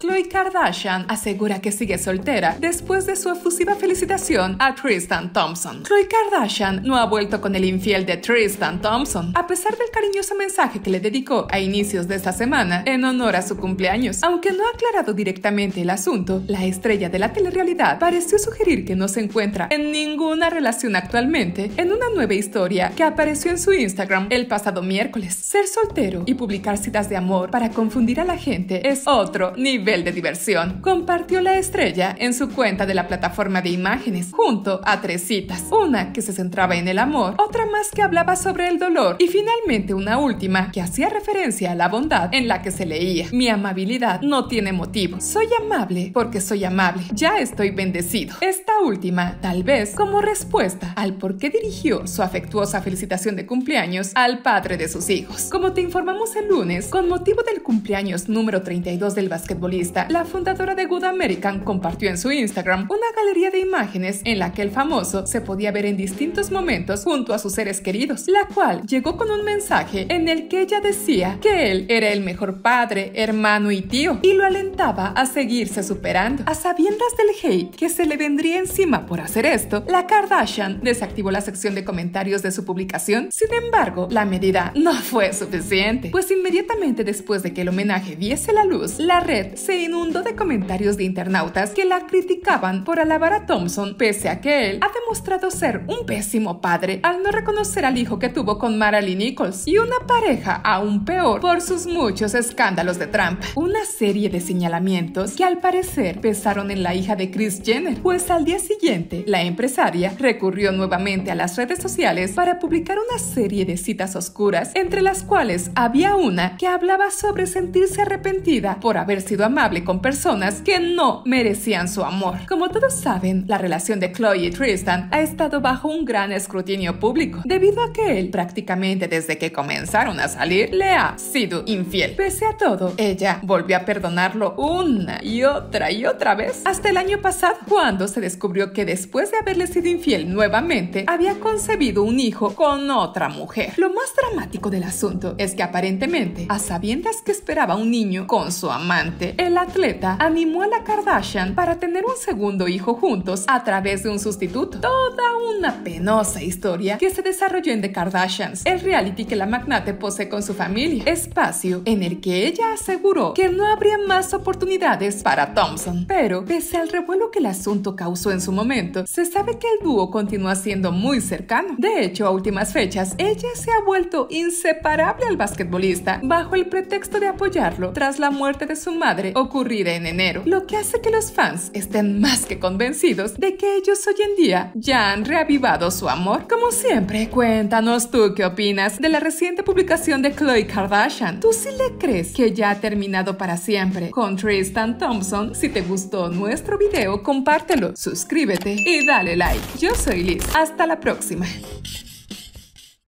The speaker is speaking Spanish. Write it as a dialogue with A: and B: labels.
A: Khloe Kardashian asegura que sigue soltera después de su efusiva felicitación a Tristan Thompson. Khloe Kardashian no ha vuelto con el infiel de Tristan Thompson, a pesar del cariñoso mensaje que le dedicó a inicios de esta semana en honor a su cumpleaños. Aunque no ha aclarado directamente el asunto, la estrella de la telerrealidad pareció sugerir que no se encuentra en ninguna relación actualmente en una nueva historia que apareció en su Instagram el pasado miércoles. Ser soltero y publicar citas de amor para confundir a la gente es otro nivel de diversión, compartió la estrella en su cuenta de la plataforma de imágenes junto a tres citas, una que se centraba en el amor, otra más que hablaba sobre el dolor y finalmente una última que hacía referencia a la bondad en la que se leía. Mi amabilidad no tiene motivo. Soy amable porque soy amable. Ya estoy bendecido. Esta última, tal vez como respuesta al por qué dirigió su afectuosa felicitación de cumpleaños al padre de sus hijos. Como te informamos el lunes, con motivo del cumpleaños número 32 del basquetbolista la fundadora de Good American compartió en su Instagram una galería de imágenes en la que el famoso se podía ver en distintos momentos junto a sus seres queridos, la cual llegó con un mensaje en el que ella decía que él era el mejor padre, hermano y tío, y lo alentaba a seguirse superando. A sabiendas del hate que se le vendría encima por hacer esto, la Kardashian desactivó la sección de comentarios de su publicación. Sin embargo, la medida no fue suficiente, pues inmediatamente después de que el homenaje diese la luz, la red se se inundó de comentarios de internautas que la criticaban por alabar a Thompson, pese a que él ha demostrado ser un pésimo padre al no reconocer al hijo que tuvo con Marilyn Nichols y una pareja aún peor por sus muchos escándalos de Trump. Una serie de señalamientos que al parecer pesaron en la hija de Chris Jenner, pues al día siguiente la empresaria recurrió nuevamente a las redes sociales para publicar una serie de citas oscuras, entre las cuales había una que hablaba sobre sentirse arrepentida por haber sido amada con personas que no merecían su amor. Como todos saben, la relación de Chloe y Tristan ha estado bajo un gran escrutinio público, debido a que él, prácticamente desde que comenzaron a salir, le ha sido infiel. Pese a todo, ella volvió a perdonarlo una y otra y otra vez, hasta el año pasado, cuando se descubrió que después de haberle sido infiel nuevamente, había concebido un hijo con otra mujer. Lo más dramático del asunto es que aparentemente, a sabiendas que esperaba un niño con su amante, el el atleta animó a la Kardashian para tener un segundo hijo juntos a través de un sustituto. Toda una penosa historia que se desarrolló en The Kardashians, el reality que la magnate posee con su familia, espacio en el que ella aseguró que no habría más oportunidades para Thompson. Pero, pese al revuelo que el asunto causó en su momento, se sabe que el dúo continúa siendo muy cercano. De hecho, a últimas fechas, ella se ha vuelto inseparable al basquetbolista bajo el pretexto de apoyarlo tras la muerte de su madre ocurrida en enero, lo que hace que los fans estén más que convencidos de que ellos hoy en día ya han reavivado su amor. Como siempre, cuéntanos tú qué opinas de la reciente publicación de Khloe Kardashian. ¿Tú sí le crees que ya ha terminado para siempre con Tristan Thompson? Si te gustó nuestro video, compártelo, suscríbete y dale like. Yo soy Liz. Hasta la próxima.